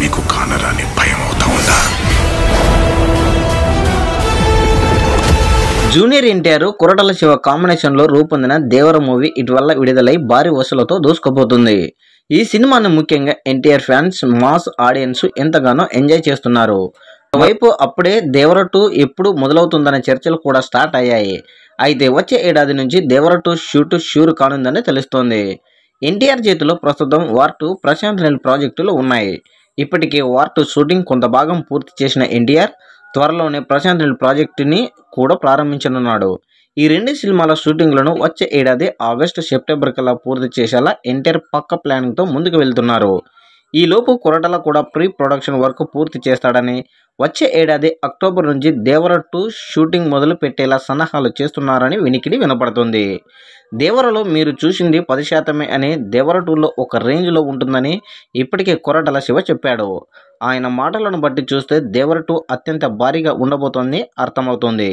మీకు కానరాని భయం అవుతా ఉందా జూనియర్ ఎన్టీఆర్ కురటల శివ కాంబినేషన్లో రూపొందిన దేవర మూవీ ఇటీవల్ల విడుదలై భారీ వసూలతో దూసుకుపోతుంది ఈ సినిమాను ముఖ్యంగా ఎన్టీఆర్ ఫ్యాన్స్ మాస్ ఆడియన్స్ ఎంతగానో ఎంజాయ్ చేస్తున్నారు వైపు అప్పుడే దేవర టూ ఎప్పుడు మొదలవుతుందనే చర్చలు కూడా స్టార్ట్ అయ్యాయి అయితే వచ్చే ఏడాది నుంచి దేవర టూ షూట్ షూర్ కానుందని తెలుస్తోంది ఎన్టీఆర్ చేతిలో ప్రస్తుతం వార్ టూ ప్రశాంత్ రెండు ప్రాజెక్టులు ఉన్నాయి ఇప్పటికే వార్ టూ షూటింగ్ కొంత భాగం పూర్తి చేసిన ఎన్టీఆర్ త్వరలోనే ప్రశాంత్ నీల్ ప్రాజెక్టుని కూడా ప్రారంభించనున్నాడు ఈ రెండు సినిమాల షూటింగ్లను వచ్చే ఏడాది ఆగస్టు సెప్టెంబర్ కల్లా పూర్తి చేసేలా ఎన్టీఆర్ పక్క ప్లానింగ్తో ముందుకు వెళ్తున్నారు ఈలోపు కొరటల కూడా ప్రీ ప్రొడక్షన్ వర్క్ పూర్తి చేస్తాడని వచ్చే ఏడాది అక్టోబర్ నుంచి దేవర టూ షూటింగ్ మొదలు పెట్టేలా సన్నాహాలు చేస్తున్నారని వినికిడి వినపడుతుంది దేవరలో మీరు చూసింది పది శాతమే అని దేవర టూలో ఒక రేంజ్లో ఉంటుందని ఇప్పటికే కొరటల శివ చెప్పాడు ఆయన మాటలను బట్టి చూస్తే దేవర టూ అత్యంత భారీగా ఉండబోతోంది అర్థమవుతుంది